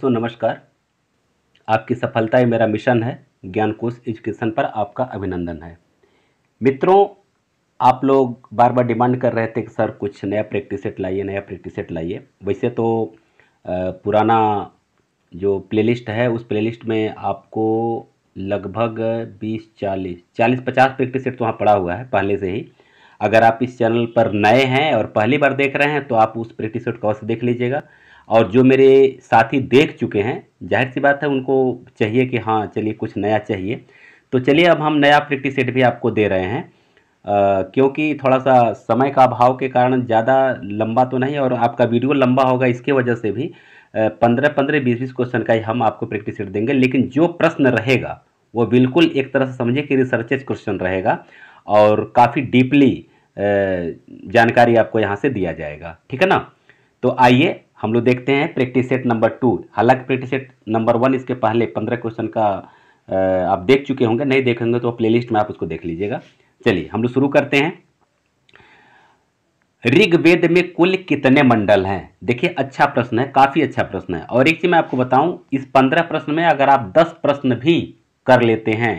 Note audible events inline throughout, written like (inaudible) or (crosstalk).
सो so, नमस्कार आपकी सफलता ही मेरा मिशन है ज्ञान कोश एजुकेशन पर आपका अभिनंदन है मित्रों आप लोग बार बार डिमांड कर रहे थे कि सर कुछ नया प्रैक्टिस सेट लाइए नया प्रैक्टिस सेट लाइए वैसे तो पुराना जो प्लेलिस्ट है उस प्लेलिस्ट में आपको लगभग 20 40 40 50 प्रैक्टिस सेट तो वहाँ पड़ा हुआ है पहले से ही अगर आप इस चैनल पर नए हैं और पहली बार देख रहे हैं तो आप उस प्रैक्टिस सेट को अवश्य देख लीजिएगा और जो मेरे साथी देख चुके हैं जाहिर सी बात है उनको चाहिए कि हाँ चलिए कुछ नया चाहिए तो चलिए अब हम नया प्रैक्टिस सेट भी आपको दे रहे हैं आ, क्योंकि थोड़ा सा समय का अभाव के कारण ज़्यादा लंबा तो नहीं और आपका वीडियो लंबा होगा इसके वजह से भी पंद्रह पंद्रह बीस बीस क्वेश्चन का ही हम आपको प्रैक्टिस सेट देंगे लेकिन जो प्रश्न रहेगा वो बिल्कुल एक तरह से समझे कि रिसर्चेज क्वेश्चन रहेगा और काफ़ी डीपली जानकारी आपको यहाँ से दिया जाएगा ठीक है ना तो आइए हम लोग देखते हैं प्रैक्टिस सेट नंबर टू हालांकि प्रैक्टिस सेट नंबर वन इसके पहले पंद्रह क्वेश्चन का आप देख चुके होंगे नहीं देखेंगे तो प्ले में आप उसको देख लीजिएगा चलिए हम लोग शुरू करते हैं ऋग्वेद में कुल कितने मंडल हैं देखिए अच्छा प्रश्न है काफ़ी अच्छा प्रश्न है और एक चीज़ मैं आपको बताऊं इस पंद्रह प्रश्न में अगर आप दस प्रश्न भी कर लेते हैं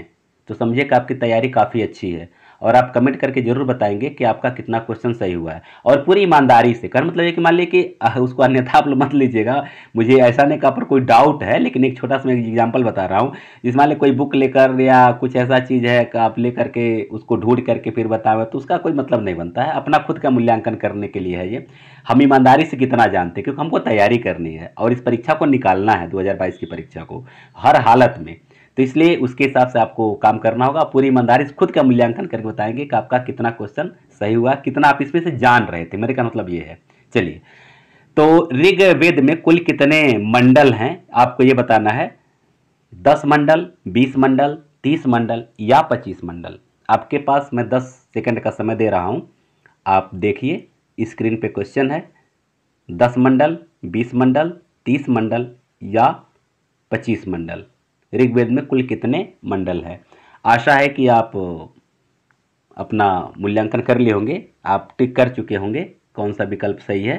तो समझिए कि आपकी तैयारी काफ़ी अच्छी है और आप कमेंट करके ज़रूर बताएंगे कि आपका कितना क्वेश्चन सही हुआ है और पूरी ईमानदारी से कर मतलब ये कि मान ली कि उसको अन्यथा आप मत लीजिएगा मुझे ऐसा नहीं कहा पर कोई डाउट है लेकिन एक छोटा सा मैं एग्जाम्पल बता रहा हूँ जिस मान ली कोई बुक लेकर या कुछ ऐसा चीज़ है आप ले करके उसको ढूंढ करके फिर बताएं तो उसका कोई मतलब नहीं बनता है अपना खुद का मूल्यांकन करने के लिए है ये हम ईमानदारी से कितना जानते हैं क्योंकि हमको तैयारी करनी है और इस परीक्षा को निकालना है दो की परीक्षा को हर हालत में तो इसलिए उसके हिसाब से आपको काम करना होगा पूरी ईमानदारी से खुद का मूल्यांकन करके बताएंगे कि आपका कितना क्वेश्चन सही हुआ कितना आप इसमें से जान रहे थे मेरे का मतलब ये है चलिए तो ऋग वेद में कुल कितने मंडल हैं आपको ये बताना है दस मंडल बीस मंडल तीस मंडल या पच्चीस मंडल आपके पास मैं दस सेकेंड का समय दे रहा हूँ आप देखिए स्क्रीन पे क्वेश्चन है दस मंडल बीस मंडल तीस मंडल या पच्चीस मंडल ऋग्वेद में कुल कितने मंडल है आशा है कि आप अपना मूल्यांकन कर लिए होंगे आप टिक कर चुके होंगे कौन सा विकल्प सही है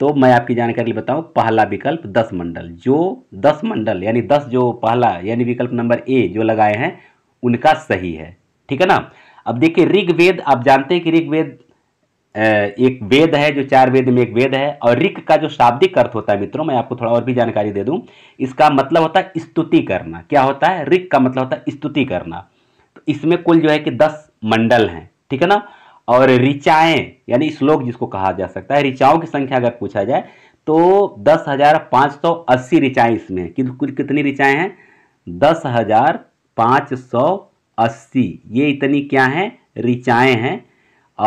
तो मैं आपकी जानकारी बताऊं पहला विकल्प दस मंडल जो दस मंडल यानी दस जो पहला यानी विकल्प नंबर ए जो लगाए हैं उनका सही है ठीक है ना अब देखिए ऋग्वेद आप जानते हैं कि ऋग्वेद एक वेद है जो चार वेद में एक वेद है और रिक का जो शाब्दिक अर्थ होता है मित्रों मैं आपको थोड़ा और भी जानकारी दे दूं इसका मतलब होता है स्तुति करना क्या होता है रिक का मतलब होता है स्तुति करना तो इसमें कुल जो है कि दस मंडल हैं ठीक है ना और ऋचाएं यानी श्लोक जिसको कहा जा सकता है ऋचाओं की संख्या अगर पूछा जाए तो दस हज़ार पाँच सौ अस्सी ऋचाएँ इसमें कि, कितनी ऋचाएँ हैं दस हज़ार पाँच सौ अस्सी ये इतनी क्या हैं ऋचाएँ हैं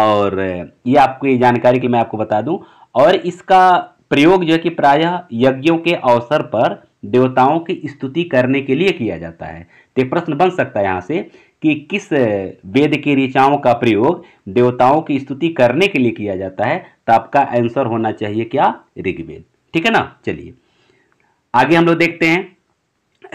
और ये आपको ये जानकारी कि मैं आपको बता दूं और इसका प्रयोग जो है कि प्रायः यज्ञों के अवसर पर देवताओं की स्तुति करने के लिए किया जाता है तो प्रश्न बन सकता है यहाँ से कि किस वेद की ऋचाओं का प्रयोग देवताओं की स्तुति करने के लिए किया जाता है तो आपका आंसर होना चाहिए क्या ऋग्वेद ठीक है ना चलिए आगे हम लोग देखते हैं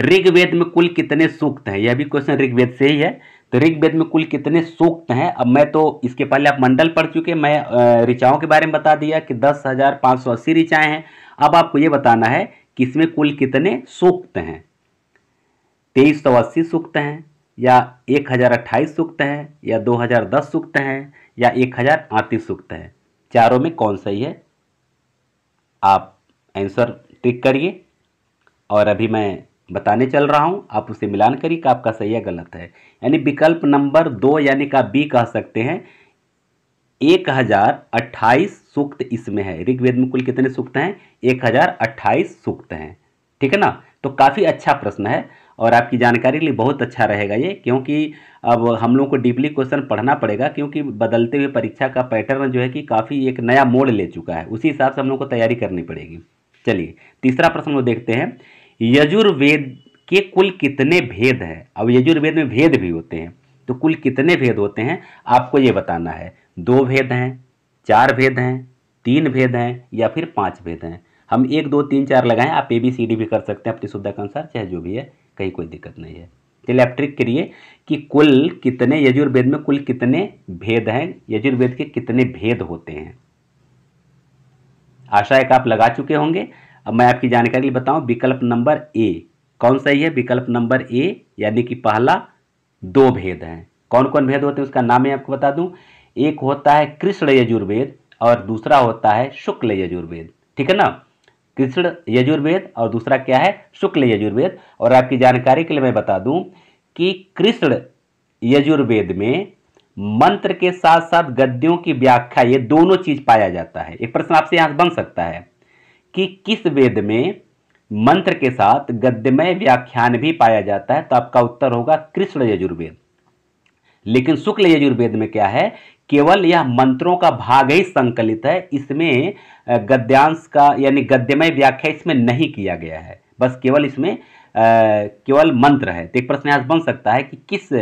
ऋग्वेद में कुल कितने सूक्त हैं यह भी क्वेश्चन ऋग्वेद से ही है तो ऋग्वेद में कुल कितने सूक्त हैं अब मैं तो इसके पहले आप मंडल पढ़ चुके मैं ऋचाओं के बारे में बता दिया कि दस हज़ार पाँच सौ अस्सी ऋचाएँ हैं अब आपको ये बताना है कि इसमें कुल कितने सूक्त हैं तेईस सौ अस्सी सूक्त हैं या एक हज़ार अट्ठाईस सूक्त हैं या दो हज़ार दस सूक्त हैं या एक हज़ार अड़तीस सूक्त हैं चारों में कौन सही है आप आंसर टिक करिए और अभी मैं बताने चल रहा हूँ आप उसे मिलान करिए कि आपका सही या गलत है यानी विकल्प नंबर दो यानी का बी कह सकते हैं एक हज़ार अट्ठाईस सूक्त इसमें है ऋग्वेद में कुल कितने सूक्त हैं एक हज़ार अट्ठाईस सूक्त हैं ठीक है ना तो काफ़ी अच्छा प्रश्न है और आपकी जानकारी के लिए बहुत अच्छा रहेगा ये क्योंकि अब हम लोगों को डीपली क्वेश्चन पढ़ना पड़ेगा क्योंकि बदलते हुए परीक्षा का पैटर्न जो है कि काफ़ी एक नया मोड़ ले चुका है उसी हिसाब से हम लोग को तैयारी करनी पड़ेगी चलिए तीसरा प्रश्न वो देखते हैं यजुर्वेद के कुल कितने भेद हैं अब यजुर्वेद में भेद भी होते हैं तो कुल कितने भेद होते हैं आपको ये बताना है दो भेद हैं चार भेद हैं तीन भेद हैं या फिर पांच भेद हैं हम एक दो तीन चार लगाएं आप ए बी सी डी भी कर सकते हैं अपनी सुविधा के अनुसार चाहे जो भी है कहीं कोई दिक्कत नहीं है चलिए आप ट्रिक करिए कि कुल कितने यजुर्वेद में कुल कितने भेद हैं यजुर्वेद के कितने भेद होते हैं आशा है कि आप लगा चुके होंगे अब मैं आपकी जानकारी बताऊं विकल्प नंबर ए कौन सा ही है विकल्प नंबर ए यानी कि पहला दो भेद हैं कौन कौन भेद होते हैं उसका नाम मैं आपको बता दूं एक होता है कृष्ण यजुर्वेद और दूसरा होता है शुक्ल यजुर्वेद ठीक है ना कृष्ण यजुर्वेद और दूसरा क्या है शुक्ल यजुर्वेद और आपकी जानकारी के लिए मैं बता दूं कि कृष्ण यजुर्वेद में मंत्र के साथ साथ गद्यों की व्याख्या ये दोनों चीज पाया जाता है एक प्रश्न आपसे यहां बन सकता है कि किस वेद में मंत्र के साथ गद्यमय व्याख्यान भी पाया जाता है तो आपका उत्तर होगा कृष्ण यजुर्वेद लेकिन शुक्ल यजुर्वेद में क्या है केवल यह मंत्रों का भाग ही संकलित है इसमें गद्यांश का यानी गद्यमय व्याख्या इसमें नहीं किया गया है बस केवल इसमें केवल मंत्र है तो एक प्रश्न आज बन सकता है कि किस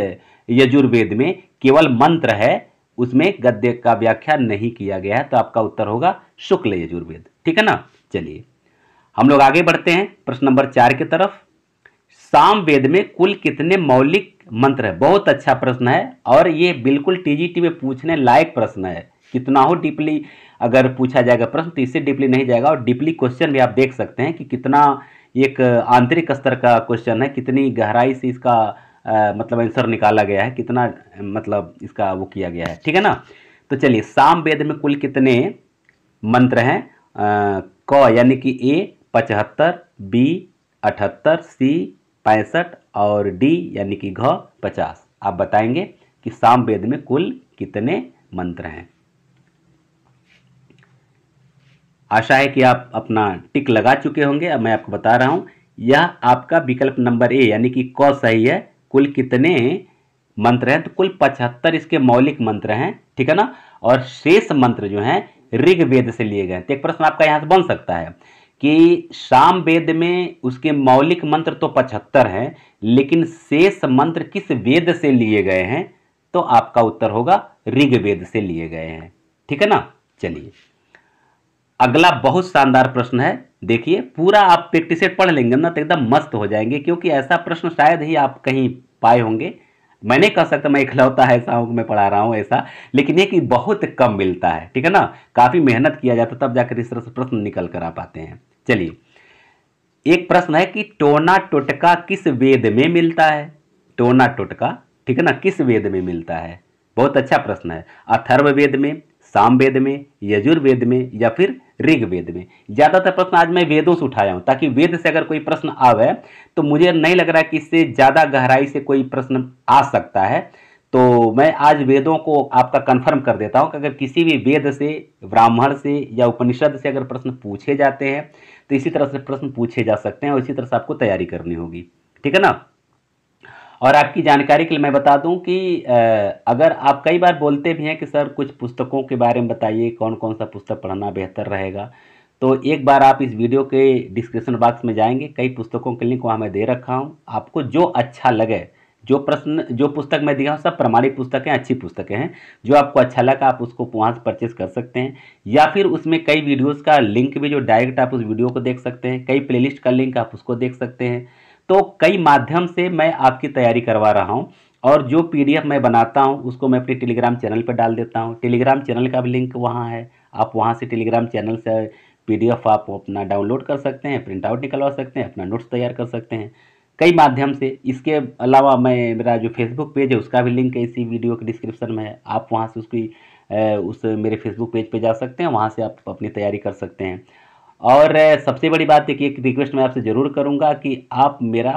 यजुर्वेद में केवल मंत्र है उसमें गद्य का व्याख्या नहीं किया गया है तो आपका उत्तर होगा शुक्ल यजुर्वेद ठीक है ना चलिए हम लोग आगे बढ़ते हैं प्रश्न नंबर चार की तरफ साम वेद में कुल कितने मौलिक मंत्र है बहुत अच्छा प्रश्न है और ये बिल्कुल टीजीटी में पूछने लायक प्रश्न है कितना हो डीपली अगर पूछा जाएगा प्रश्न तो इससे डीपली नहीं जाएगा और डीपली क्वेश्चन भी आप देख सकते हैं कि कितना एक आंतरिक स्तर का क्वेश्चन है कितनी गहराई से इसका आ, मतलब आंसर निकाला गया है कितना मतलब इसका वो किया गया है ठीक है ना तो चलिए साम वेद में कुल कितने मंत्र हैं क यानी कि ए पचहत्तर बी अठहत्तर सी पैंसठ और डी यानी कि घ पचास आप बताएंगे कि साम वेद में कुल कितने मंत्र हैं आशा है कि आप अपना टिक लगा चुके होंगे अब मैं आपको बता रहा हूं यह आपका विकल्प नंबर ए यानी कि क सही है कुल कितने मंत्र हैं तो कुल पचहत्तर इसके मौलिक मंत्र हैं ठीक है ना और शेष मंत्र जो हैं ऋग्वेद से लिए गए तो एक प्रश्न आपका यहाँ से बन सकता है कि शाम वेद में उसके मौलिक मंत्र तो पचहत्तर हैं लेकिन शेष मंत्र किस वेद से लिए गए हैं तो आपका उत्तर होगा ऋग्वेद से लिए गए हैं ठीक है ना चलिए अगला बहुत शानदार प्रश्न है देखिए पूरा आप प्रैक्टिस पढ़ लेंगे ना तो एकदम मस्त हो जाएंगे क्योंकि ऐसा प्रश्न शायद ही आप कहीं पाए होंगे मैं नहीं कह सकता तो मैं इकलौता ऐसा हूँ मैं पढ़ा रहा हूँ ऐसा लेकिन ये कि बहुत कम मिलता है ठीक है ना काफ़ी मेहनत किया जाता तो है तब जाकर इस तरह से प्रश्न निकल कर आ पाते हैं चलिए एक प्रश्न है कि टोना टोटका किस वेद में मिलता है टोना टोटका ठीक है ना किस वेद में मिलता है बहुत अच्छा प्रश्न है अथर्व वेद में सामवेद में यजुर्वेद में या फिर ऋग्वेद में ज़्यादातर प्रश्न आज मैं वेदों से उठाया हूँ ताकि वेद से अगर कोई प्रश्न आवे तो मुझे नहीं लग रहा कि इससे ज़्यादा गहराई से कोई प्रश्न आ सकता है तो मैं आज वेदों को आपका कंफर्म कर देता हूँ कि अगर किसी भी वेद से ब्राह्मण से या उपनिषद से अगर प्रश्न पूछे जाते हैं तो इसी तरह से प्रश्न पूछे जा सकते हैं और इसी तरह से आपको तैयारी करनी होगी ठीक है ना और आपकी जानकारी के लिए मैं बता दूं कि अगर आप कई बार बोलते भी हैं कि सर कुछ पुस्तकों के बारे में बताइए कौन कौन सा पुस्तक पढ़ना बेहतर रहेगा तो एक बार आप इस वीडियो के डिस्क्रिप्शन बॉक्स में जाएंगे कई पुस्तकों के लिंक वहाँ मैं दे रखा हूँ आपको जो अच्छा लगे जो प्रश्न जो पुस्तक मैं दिया हूँ सब प्रमाणिक पुस्तकें अच्छी पुस्तकें हैं जो आपको अच्छा लगा आप उसको वहाँ से परचेस कर सकते हैं या फिर उसमें कई वीडियोज़ का लिंक भी जो डायरेक्ट आप उस वीडियो को देख सकते हैं कई प्लेलिस्ट का लिंक आप उसको देख सकते हैं तो कई माध्यम से मैं आपकी तैयारी करवा रहा हूँ और जो पीडीएफ मैं बनाता हूँ उसको मैं अपने टेलीग्राम चैनल पर डाल देता हूँ टेलीग्राम चैनल का भी लिंक वहाँ है आप वहाँ से टेलीग्राम चैनल से पीडीएफ आप अपना डाउनलोड कर सकते हैं प्रिंट आउट निकलवा सकते हैं अपना नोट्स तैयार कर सकते हैं कई माध्यम से इसके अलावा मैं मेरा जो फेसबुक पेज है उसका भी लिंक है इसी वीडियो के डिस्क्रिप्शन में है आप वहाँ से उसकी उस मेरे फेसबुक पेज पे जा सकते हैं वहाँ से आप अपनी तैयारी कर सकते हैं और सबसे बड़ी बात एक एक रिक्वेस्ट मैं आपसे ज़रूर करूँगा कि आप मेरा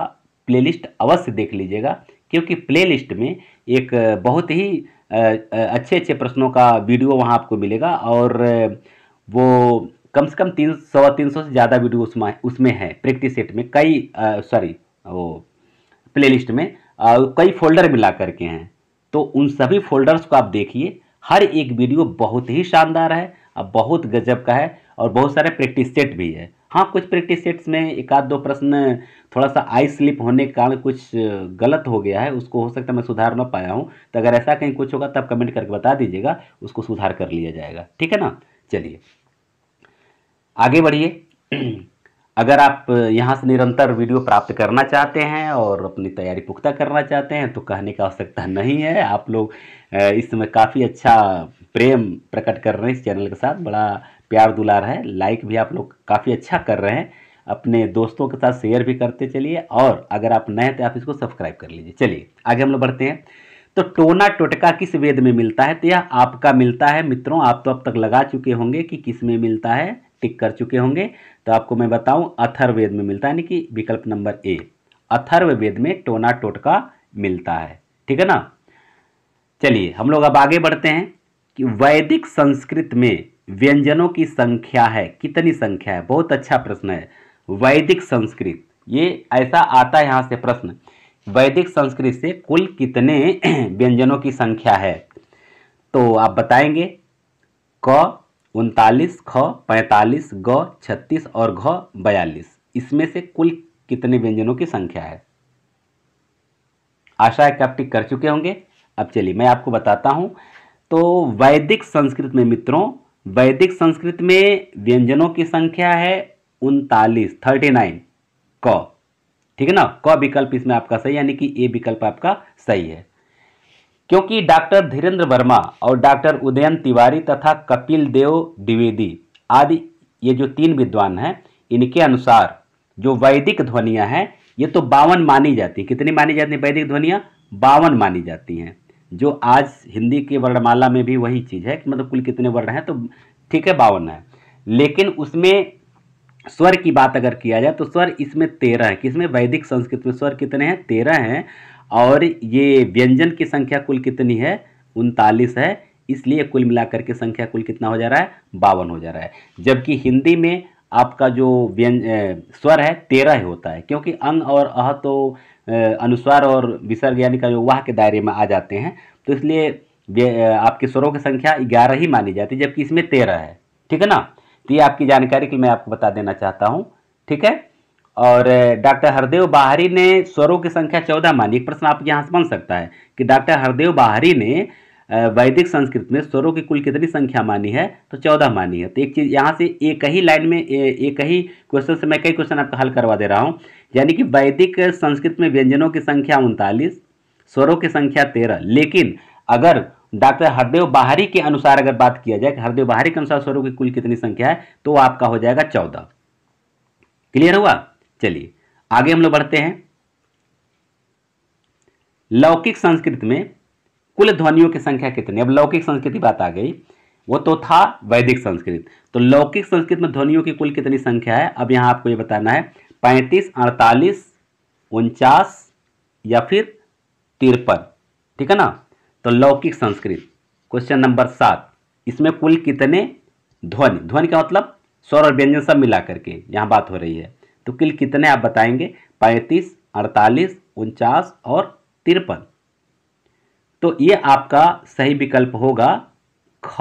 प्लेलिस्ट अवश्य देख लीजिएगा क्योंकि प्लेलिस्ट में एक बहुत ही अच्छे अच्छे प्रश्नों का वीडियो वहाँ आपको मिलेगा और वो कम से कम तीन सौ तीन सौ से ज़्यादा वीडियो उसमें उसमें है प्रैक्टिस सेट में कई सॉरी वो प्लेलिस्ट में आ, कई फोल्डर मिला करके हैं तो उन सभी फोल्डर्स को आप देखिए हर एक वीडियो बहुत ही शानदार है बहुत गजब का है और बहुत सारे प्रैक्टिस सेट भी है हाँ कुछ प्रैक्टिस सेट्स में एक आध दो प्रश्न थोड़ा सा आई स्लिप होने के कारण कुछ गलत हो गया है उसको हो सकता है मैं सुधार ना पाया हूँ तो अगर ऐसा कहीं कुछ होगा तब कमेंट करके बता दीजिएगा उसको सुधार कर लिया जाएगा ठीक है ना चलिए आगे बढ़िए (clears throat) अगर आप यहाँ से निरंतर वीडियो प्राप्त करना चाहते हैं और अपनी तैयारी पुख्ता करना चाहते हैं तो कहने का आवश्यकता नहीं है आप लोग इस समय काफ़ी अच्छा प्रेम प्रकट कर रहे हैं इस चैनल के साथ बड़ा प्यार दुला रहे हैं लाइक भी आप लोग काफ़ी अच्छा कर रहे हैं अपने दोस्तों के साथ शेयर भी करते चलिए और अगर आप नए हैं तो आप इसको सब्सक्राइब कर लीजिए चलिए आगे हम लोग बढ़ते हैं तो टोना टोटका किस वेद में मिलता है तो यह आपका मिलता है मित्रों आप तो अब तक लगा चुके होंगे कि किस में मिलता है टिक कर चुके होंगे तो आपको मैं बताऊं अथर्वेद में मिलता है यानी कि विकल्प नंबर ए अथर्ववेद में टोना टोटका मिलता है ठीक है ना चलिए हम लोग अब आगे बढ़ते हैं कि वैदिक संस्कृत में व्यंजनों की संख्या है कितनी संख्या है बहुत अच्छा प्रश्न है वैदिक संस्कृत ये ऐसा आता है यहाँ से प्रश्न वैदिक संस्कृत से कुल कितने (clears throat) व्यंजनों की संख्या है तो आप बताएंगे क उनतालीस ख पैंतालीस ग छत्तीस और घ बयालीस इसमें से कुल कितने व्यंजनों की संख्या है आशा है कि आप टिक कर चुके होंगे अब चलिए मैं आपको बताता हूँ तो वैदिक संस्कृत में मित्रों वैदिक संस्कृत में व्यंजनों की संख्या है उनतालीस थर्टी नाइन क ठीक है ना क विकल्प इसमें आपका सही यानी कि ए विकल्प आपका सही है क्योंकि डॉक्टर धीरेन्द्र वर्मा और डॉक्टर उदयन तिवारी तथा कपिल देव द्विवेदी आदि ये जो तीन विद्वान हैं इनके अनुसार जो वैदिक ध्वनियां हैं ये तो बावन मानी जाती हैं कितनी मानी जाती हैं वैदिक ध्वनियां बावन मानी जाती हैं जो आज हिंदी के वर्णमाला में भी वही चीज़ है कि मतलब कुल कितने वर्ण हैं तो ठीक है बावन है लेकिन उसमें स्वर की बात अगर किया जाए तो स्वर इसमें तेरह है किसमें वैदिक संस्कृत में स्वर कितने हैं तेरह हैं और ये व्यंजन की संख्या कुल कितनी है उनतालीस है इसलिए कुल मिलाकर के संख्या कुल कितना हो जा रहा है बावन हो जा रहा है जबकि हिंदी में आपका जो व्यंज स्वर है तेरह ही होता है क्योंकि अंग और अह तो अनुस्वार और विसर्ग यानी का जो वाह के दायरे में आ जाते हैं तो इसलिए आपके स्वरों की संख्या ग्यारह ही मानी जाती है जबकि इसमें तेरह है ठीक है ना तो ये आपकी जानकारी के लिए मैं आपको बता देना चाहता हूँ ठीक है और डॉक्टर हरदेव बाहरी ने स्वरों की संख्या चौदह मानी एक प्रश्न आप यहाँ से बन सकता है कि डॉक्टर हरदेव बाहरी ने वैदिक संस्कृत में स्वरों की कुल कितनी संख्या मानी है तो चौदह मानी है तो एक चीज़ यहाँ से एक ही लाइन में एक ही क्वेश्चन से मैं कई क्वेश्चन आपका हल करवा दे रहा हूँ यानी कि वैदिक संस्कृत में व्यंजनों की संख्या उनतालीस स्वरों की संख्या तेरह लेकिन अगर डॉक्टर हरदेव बाहरी के अनुसार अगर बात किया जाए कि हरदेव बाहरी के अनुसार स्वरों की कुल कितनी संख्या है तो आपका हो जाएगा चौदह क्लियर हुआ चलिए आगे हम लोग बढ़ते हैं लौकिक संस्कृत में कुल ध्वनियों की संख्या कितनी अब लौकिक संस्कृति की बात आ गई वो तो था वैदिक संस्कृत तो लौकिक संस्कृत में ध्वनियों की कुल कितनी संख्या है अब यहाँ आपको ये बताना है पैंतीस अड़तालीस उनचास या फिर तिरपन ठीक है ना तो लौकिक संस्कृत क्वेश्चन नंबर सात इसमें कुल कितने ध्वनि ध्वनि का मतलब स्वर और व्यंजन सब मिला करके यहाँ बात हो रही है तो कुल कितने आप बताएंगे पैंतीस अड़तालीस उनचास और तिरपन तो ये आपका सही विकल्प होगा ख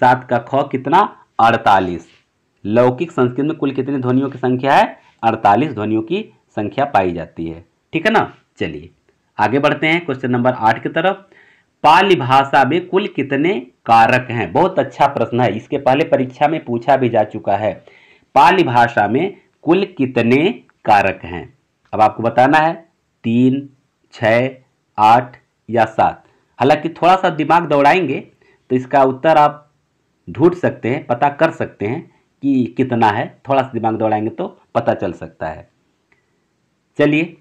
सात का ख कितना अड़तालीस लौकिक संस्कृत में कुल कितनी ध्वनियों की संख्या है अड़तालीस ध्वनियों की संख्या पाई जाती है ठीक है ना चलिए आगे बढ़ते हैं क्वेश्चन नंबर आठ की तरफ पाली भाषा में कुल कितने कारक हैं बहुत अच्छा प्रश्न है इसके पहले परीक्षा में पूछा भी जा चुका है पाली भाषा में कुल कितने कारक हैं अब आपको बताना है तीन छ आठ या सात हालांकि थोड़ा सा दिमाग दौड़ाएंगे तो इसका उत्तर आप ढूंढ सकते हैं पता कर सकते हैं कि कितना है थोड़ा सा दिमाग दौड़ाएंगे तो पता चल सकता है चलिए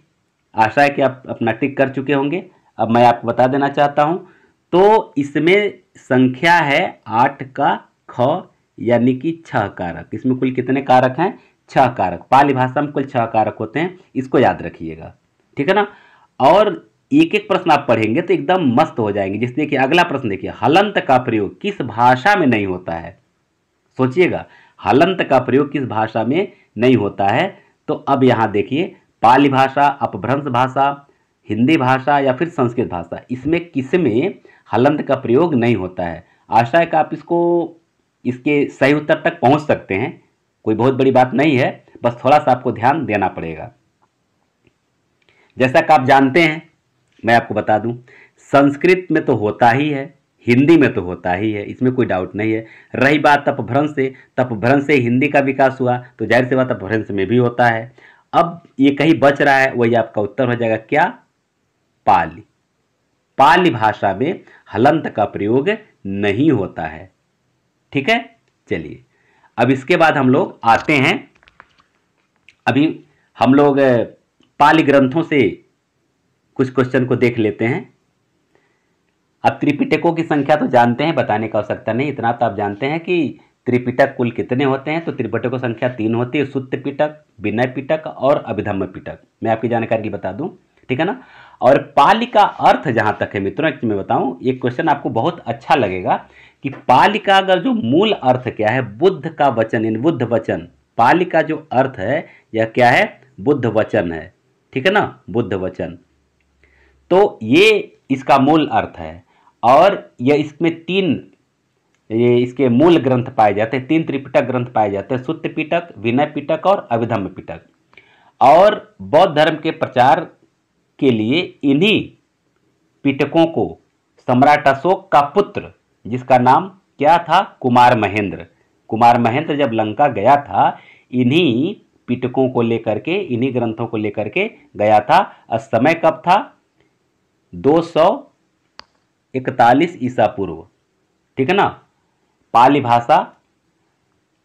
आशा है कि आप अपना टिक कर चुके होंगे अब मैं आपको बता देना चाहता हूँ तो इसमें संख्या है आठ का ख यानी कि छह कारक इसमें कुल कितने कारक हैं छह कारक पाली भाषा में कुल छह कारक होते हैं इसको याद रखिएगा ठीक है ना और एक एक प्रश्न आप पढ़ेंगे तो एकदम मस्त हो जाएंगे जिस देखिए अगला प्रश्न देखिए हलंत का प्रयोग किस भाषा में नहीं होता है सोचिएगा हलंत का प्रयोग किस भाषा में नहीं होता है तो अब यहाँ देखिए पाली भाषा अपभ्रंश भाषा हिंदी भाषा या फिर संस्कृत भाषा इसमें किस में हलंत का प्रयोग नहीं होता है आशा है कि आप इसको इसके सही उत्तर तक पहुँच सकते हैं कोई बहुत बड़ी बात नहीं है बस थोड़ा सा आपको ध्यान देना पड़ेगा जैसा कि आप जानते हैं मैं आपको बता दूं संस्कृत में तो होता ही है हिंदी में तो होता ही है इसमें कोई डाउट नहीं है रही बात तपभ्रंश से तपभ्रंश से हिंदी का विकास हुआ तो जाहिर सी बात तपभ्रंश में भी होता है अब ये कहीं बच रहा है वही आपका उत्तर हो जाएगा क्या पाली पाली भाषा में हलंत का प्रयोग नहीं होता है ठीक है चलिए अब इसके बाद हम लोग आते हैं अभी हम लोग पाली ग्रंथों से कुछ क्वेश्चन को देख लेते हैं अब त्रिपिटकों की संख्या तो जानते हैं बताने का आवश्यकता नहीं इतना तो आप जानते हैं कि त्रिपिटक कुल कितने होते हैं तो त्रिपिटकों संख्या तीन होती है सुत्य पिटक विनय पिटक और अभिधम्म पिटक मैं आपकी जानकारी बता दूँ ठीक है ना और पाल का अर्थ जहाँ तक है मित्रों एक मैं बताऊँ ये क्वेश्चन आपको बहुत अच्छा लगेगा कि पाल का अगर जो मूल अर्थ क्या है बुद्ध का वचन इन बुद्ध वचन पाल का जो अर्थ है यह क्या है बुद्ध वचन है ठीक है ना बुद्ध वचन तो ये इसका मूल अर्थ है और यह इसमें तीन ये इसके मूल ग्रंथ पाए जाते हैं तीन त्रिपिटक ग्रंथ पाए जाते हैं सूत्र पिटक विनय पिटक और अभिधम्य पिटक और बौद्ध धर्म के प्रचार के लिए इन्हीं पिटकों को सम्राट अशोक का पुत्र जिसका नाम क्या था कुमार महेंद्र कुमार महेंद्र जब लंका गया था इन्हीं पिटकों को लेकर के इन्हीं ग्रंथों को लेकर के गया था समय कब था दो सौ इकतालीस ईसा पूर्व ठीक है ना पाली भाषा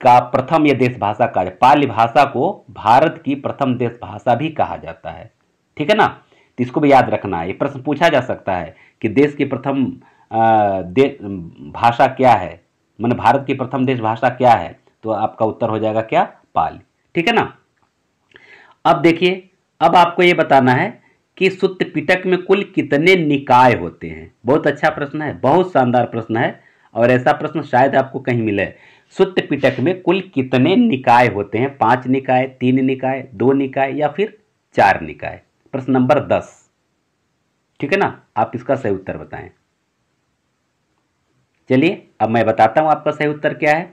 का प्रथम यह देश भाषा कार्य पाली भाषा को भारत की प्रथम देश भाषा भी कहा जाता है ठीक है ना तो इसको भी याद रखना है ये प्रश्न पूछा जा सकता है कि देश की प्रथम दे भाषा क्या है मैंने भारत की प्रथम देश भाषा क्या है तो आपका उत्तर हो जाएगा क्या पाली ठीक है ना अब देखिए अब आपको ये बताना है कि सुत्त पिटक में कुल कितने निकाय होते हैं बहुत अच्छा प्रश्न है बहुत शानदार प्रश्न है और ऐसा प्रश्न शायद आपको कहीं मिले सुत्त पिटक में कुल कितने निकाय होते हैं पांच निकाय तीन निकाय दो निकाय या फिर चार निकाय प्रश्न नंबर दस ठीक है ना आप इसका सही उत्तर बताएं चलिए अब मैं बताता हूं आपका सही उत्तर क्या है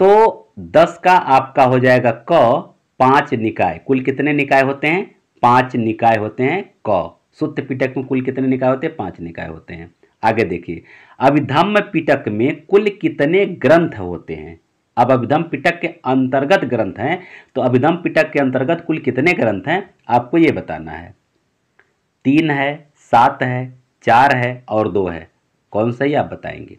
तो दस का आपका हो जाएगा क पांच निकाय कुल कितने निकाय होते हैं पांच निकाय होते हैं क सूत्र पिटक में कुल कितने निकाय होते हैं पांच निकाय होते हैं आगे देखिए अभिधम्म पिटक में कुल कितने ग्रंथ होते हैं अब अभिधम पिटक के अंतर्गत ग्रंथ हैं तो अभिधम पिटक के अंतर्गत कुल कितने ग्रंथ हैं आपको ये बताना है तीन है सात है चार है और दो है कौन सा ही आप बताएंगे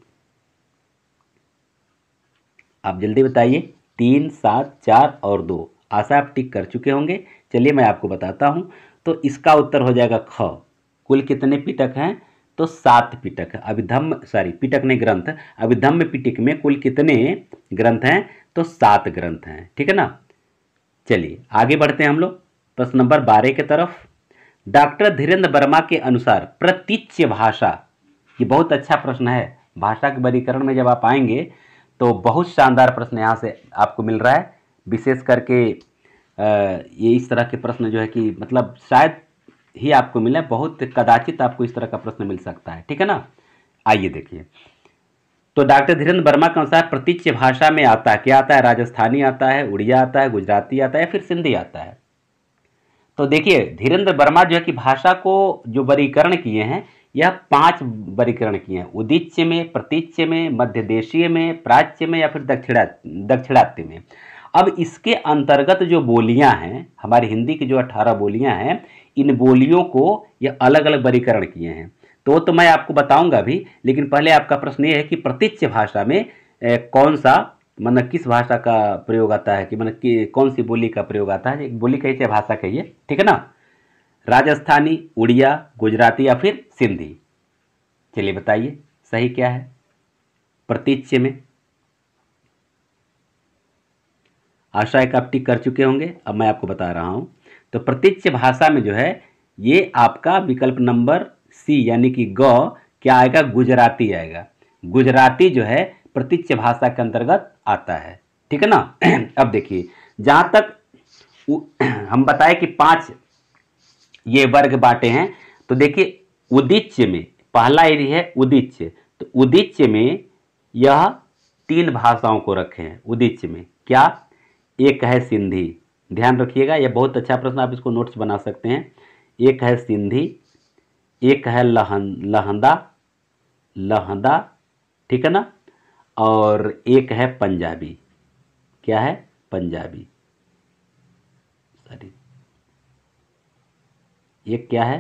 आप जल्दी बताइए तीन सात चार और दो आशा आप टिक कर चुके होंगे चलिए मैं आपको बताता हूँ तो इसका उत्तर हो जाएगा ख कुल कितने पिटक हैं तो सात पिटक अभिधम्म सॉरी पिटक ने ग्रंथ अभिधम्म पिटक में कुल कितने ग्रंथ हैं तो सात ग्रंथ हैं ठीक है ना चलिए आगे बढ़ते हैं हम लोग प्रश्न नंबर बारह के तरफ डॉक्टर धीरेन्द्र वर्मा के अनुसार प्रतीच्य भाषा ये बहुत अच्छा प्रश्न है भाषा के वर्गीकरण में जब आप आएंगे तो बहुत शानदार प्रश्न यहाँ से आपको मिल रहा है विशेष करके ये इस तरह के प्रश्न जो है कि मतलब शायद ही आपको मिले बहुत कदाचित आपको इस तरह का प्रश्न मिल सकता है ठीक है ना आइए देखिए तो डॉक्टर धीरेन्द्र वर्मा के अनुसार प्रतीच्य भाषा में आता है क्या आता है राजस्थानी आता है उड़िया आता है गुजराती आता है फिर सिंधी आता है तो देखिए धीरेन्द्र वर्मा जो है कि भाषा को जो वर्गीकरण किए हैं यह पांच वर्गीकरण किए हैं उदिच्य में प्रतीच्य में मध्य देशीय में प्राच्य में या फिर दक्षिणा दक्षिणात्य में अब इसके अंतर्गत जो बोलियां हैं हमारी हिंदी की जो 18 बोलियां हैं इन बोलियों को ये अलग अलग वर्गीकरण किए हैं तो तो मैं आपको बताऊंगा भी लेकिन पहले आपका प्रश्न ये है कि प्रत्यक्ष भाषा में ए, कौन सा मतलब किस भाषा का प्रयोग आता है कि मतलब कौन सी बोली का प्रयोग आता है बोली कही चाहे भाषा कहिए ठीक है ना राजस्थानी उड़िया गुजराती या फिर सिंधी चलिए बताइए सही क्या है प्रतीच्य में आशा एक आप टिक कर चुके होंगे अब मैं आपको बता रहा हूँ तो प्रत्यक्ष भाषा में जो है ये आपका विकल्प नंबर सी यानी कि ग क्या आएगा गुजराती आएगा गुजराती जो है प्रत्यक्ष भाषा के अंतर्गत आता है ठीक है ना (clears throat) अब देखिए जहाँ तक (clears throat) हम बताए कि पांच ये वर्ग बांटे हैं तो देखिए उदिच्य में पहला यदि है उदिच्य तो उदिच्य में यह तीन भाषाओं को रखे हैं उदिच्य में क्या एक है सिंधी ध्यान रखिएगा यह बहुत अच्छा प्रश्न आप इसको नोट्स बना सकते हैं एक है सिंधी एक है लहन लहंदा लहंदा ठीक है ना और एक है पंजाबी क्या है पंजाबी सॉरी ये क्या है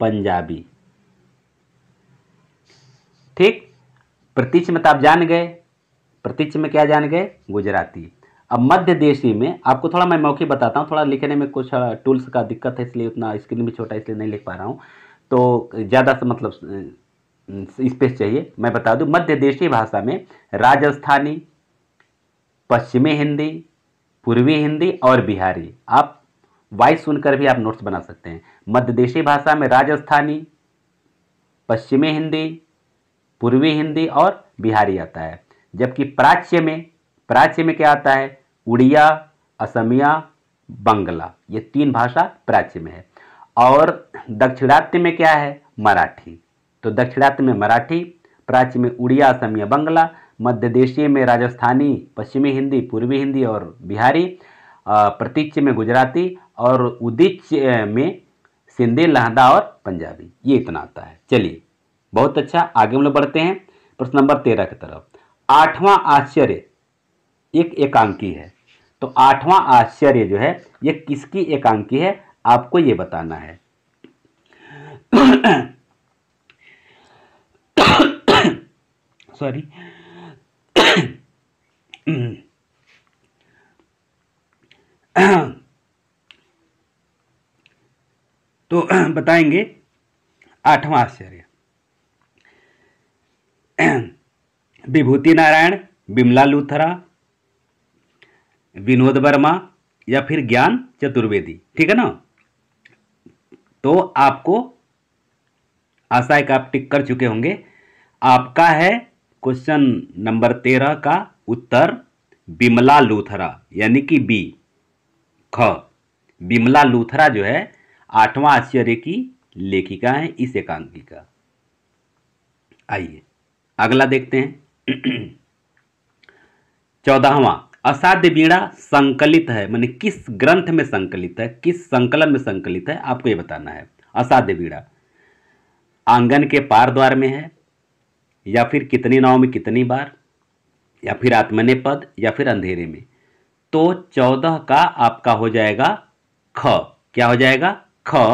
पंजाबी ठीक प्रतीक्ष में तो आप जान गए प्रतीक्ष में क्या जान गए गुजराती अब मध्य देशी में आपको थोड़ा मैं मौके बताता हूँ थोड़ा लिखने में कुछ हाँ, टूल्स का दिक्कत है इसलिए उतना स्क्रीन भी छोटा इसलिए नहीं लिख पा रहा हूँ तो ज़्यादा से मतलब हाँ, स्पेस चाहिए मैं बता दूँ मध्य देशी भाषा में राजस्थानी पश्चिमी हिंदी पूर्वी हिंदी और बिहारी आप वाइस सुनकर भी आप नोट्स बना सकते हैं मध्य देशी भाषा में राजस्थानी पश्चिमी हिंदी पूर्वी हिंदी और बिहारी आता है जबकि प्राच्य में प्राच्य में क्या आता है उड़िया असमिया बंगला ये तीन भाषा प्राच्य में है और दक्षिणात्य में क्या है मराठी तो दक्षिणात्य में मराठी प्राच्य में उड़िया असमिया बंगला मध्य देशीय में राजस्थानी पश्चिमी हिंदी पूर्वी हिंदी और बिहारी प्रतीच्य में गुजराती और उदिच्य में सिंधी लहदा और पंजाबी ये इतना आता है चलिए बहुत अच्छा आगे हम लोग बढ़ते हैं प्रश्न नंबर तेरह की तरफ आठवां आश्चर्य एक एकांकी है तो आठवां आश्चर्य जो है ये किसकी एकांकी है आपको ये बताना है सॉरी तो बताएंगे आठवां आश्चर्य विभूति नारायण बिमला लूथरा विनोद वर्मा या फिर ज्ञान चतुर्वेदी ठीक है ना तो आपको आशा है कि आप टिक कर चुके होंगे आपका है क्वेश्चन नंबर तेरह का उत्तर बिमला लूथरा यानी कि बी ख बिमला लूथरा जो है आठवां आश्चर्य की लेखिका है इस एकांकी का आइए अगला देखते हैं (clears throat) चौदाहवा असाध्य वीणा संकलित है मैंने किस ग्रंथ में संकलित है किस संकलन में संकलित है आपको ये बताना है असाध्य वीणा आंगन के पार द्वार में है या फिर कितनी नाव में कितनी बार या फिर आत्मने पद या फिर अंधेरे में तो चौदह का आपका हो जाएगा ख क्या हो जाएगा ख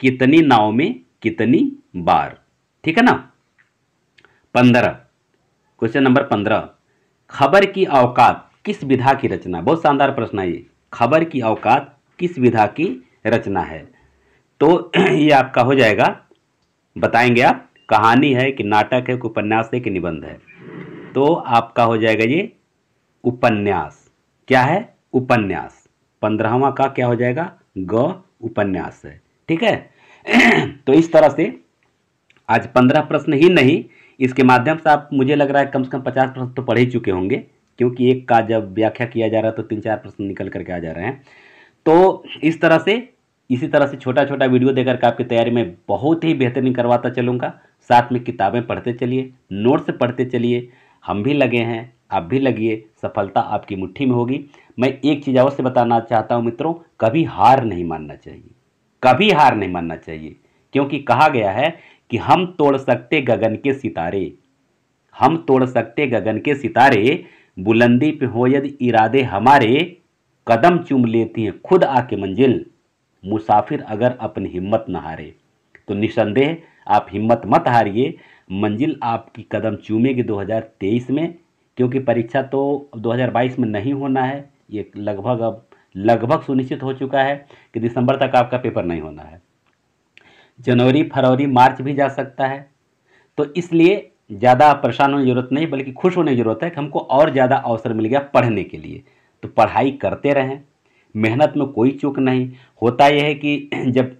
कितनी नाव में कितनी बार ठीक है ना पंद्रह क्वेश्चन नंबर पंद्रह खबर की औकात किस विधा की रचना बहुत शानदार प्रश्न है ये खबर की अवकात किस विधा की रचना है तो (clears throat) ये आपका हो जाएगा बताएंगे आप कहानी है कि नाटक है कि उपन्यास है कि निबंध है तो आपका हो जाएगा ये उपन्यास क्या है उपन्यास पंद्रहवा का क्या हो जाएगा ग उपन्यास है ठीक है (clears throat) तो इस तरह से आज पंद्रह प्रश्न ही नहीं इसके माध्यम से आप मुझे लग रहा है कम से कम पचास प्रश्न तो पढ़ ही चुके होंगे क्योंकि एक का जब व्याख्या किया जा रहा है तो तीन चार प्रश्न निकल करके आ जा रहे हैं तो इस तरह से इसी तरह से छोटा छोटा वीडियो देकर के आपकी तैयारी में बहुत ही बेहतरीन करवाता चलूँगा साथ में किताबें पढ़ते चलिए नोट्स पढ़ते चलिए हम भी लगे हैं आप भी लगिए सफलता आपकी मुट्ठी में होगी मैं एक चीज़ अवश्य बताना चाहता हूँ मित्रों कभी हार नहीं मानना चाहिए कभी हार नहीं मानना चाहिए क्योंकि कहा गया है कि हम तोड़ सकते गगन के सितारे हम तोड़ सकते गगन के सितारे बुलंदी पे हो यदि इरादे हमारे कदम चूम लेती हैं खुद आके मंजिल मुसाफिर अगर अपनी हिम्मत न हारे तो निसंदेह आप हिम्मत मत हारिए मंजिल आपकी कदम चूमेगी 2023 में क्योंकि परीक्षा तो 2022 में नहीं होना है ये लगभग अब लगभग सुनिश्चित हो चुका है कि दिसंबर तक आपका पेपर नहीं होना है जनवरी फरवरी मार्च भी जा सकता है तो इसलिए ज़्यादा परेशान होने की ज़रूरत नहीं बल्कि खुश होने की ज़रूरत है कि हमको और ज़्यादा अवसर मिल गया पढ़ने के लिए तो पढ़ाई करते रहें मेहनत में कोई चूक नहीं होता यह है कि (clears throat) जब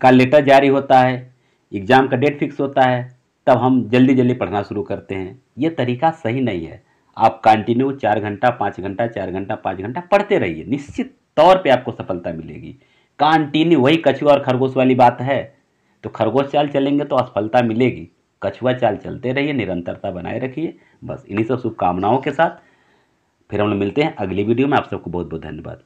का लेटर जारी होता है एग्ज़ाम का डेट फिक्स होता है तब हम जल्दी जल्दी पढ़ना शुरू करते हैं ये तरीका सही नहीं है आप कंटिन्यू चार घंटा पाँच घंटा चार घंटा पाँच घंटा पढ़ते रहिए निश्चित तौर पे आपको सफलता मिलेगी कंटिन्यू वही कछुआ और खरगोश वाली बात है तो खरगोश चाल चलेंगे तो असफलता मिलेगी कछुआ चाल चलते रहिए निरंतरता बनाए रखिए बस इन्हीं सब शुभकामनाओं के साथ फिर हम लोग मिलते हैं अगली वीडियो में आप सबको बहुत बहुत धन्यवाद